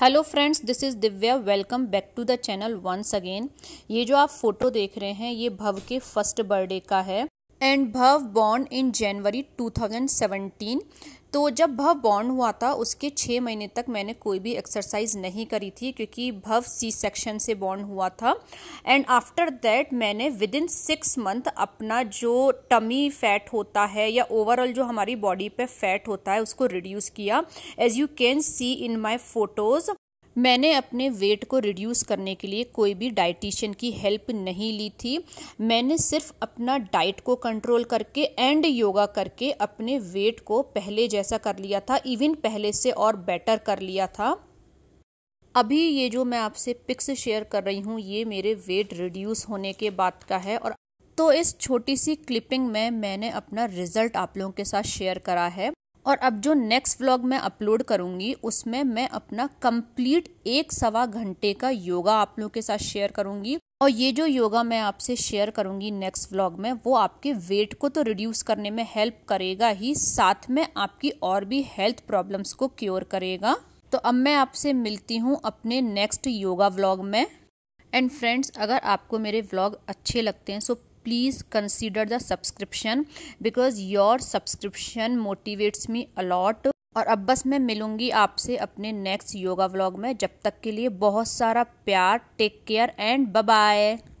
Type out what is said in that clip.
hello friends this is Divya welcome back to the channel once again ये जो आप photo देख रहे हैं ये भव के फर्स्ट बर्थडे का है एंड भव बॉर्न इन जनवरी 2017 तो जब भव बॉर्न हुआ था उसके छः महीने तक मैंने कोई भी एक्सरसाइज नहीं करी थी क्योंकि भव सी सेक्शन से बॉर्न हुआ था एंड आफ्टर दैट मैंने विद इन सिक्स मंथ अपना जो टमी फैट होता है या ओवरऑल जो हमारी बॉडी पे फैट होता है उसको रिड्यूस किया as you can see in my photos मैंने अपने वेट को रिड्यूस करने के लिए कोई भी डाइटिशियन की हेल्प नहीं ली थी मैंने सिर्फ अपना डाइट को कंट्रोल करके एंड योगा करके अपने वेट को पहले जैसा कर लिया था इवन पहले से और बेटर कर लिया था अभी ये जो मैं आपसे पिक्स शेयर कर रही हूँ ये मेरे वेट रिड्यूस होने के बाद का है और तो इस छोटी सी क्लिपिंग में मैंने अपना रिजल्ट आप लोगों के साथ शेयर करा है और अब जो नेक्स्ट व्लॉग मैं अपलोड करूँगी उसमें मैं अपना कंप्लीट एक सवा घंटे का योगा आप लोगों के साथ शेयर करूँगी और ये जो योगा मैं आपसे शेयर करूँगी नेक्स्ट व्लॉग में वो आपके वेट को तो रिड्यूस करने में हेल्प करेगा ही साथ में आपकी और भी हेल्थ प्रॉब्लम्स को क्योर करेगा तो अब मैं आपसे मिलती हूँ अपने नेक्स्ट योगा व्लॉग में एंड फ्रेंड्स अगर आपको मेरे व्लॉग अच्छे लगते हैं so please consider the subscription because your subscription motivates me a lot और अब बस मैं मिलूंगी आपसे अपने नेक्स्ट योगा व्लॉग में जब तक के लिए बहुत सारा प्यार टेक केयर एंड बाय